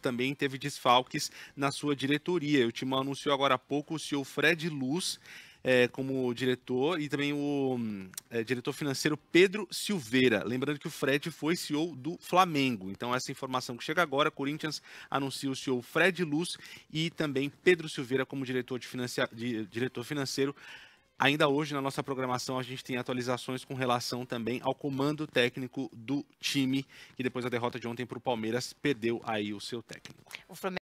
também teve desfalques na sua diretoria. O time anunciou agora há pouco o senhor Fred Luz é, como diretor e também o é, diretor financeiro Pedro Silveira. Lembrando que o Fred foi CEO do Flamengo. Então, essa informação que chega agora, Corinthians anuncia o senhor Fred Luz e também Pedro Silveira como diretor, de financia... de, diretor financeiro Ainda hoje, na nossa programação, a gente tem atualizações com relação também ao comando técnico do time, que depois da derrota de ontem para o Palmeiras, perdeu aí o seu técnico. O Flamengo...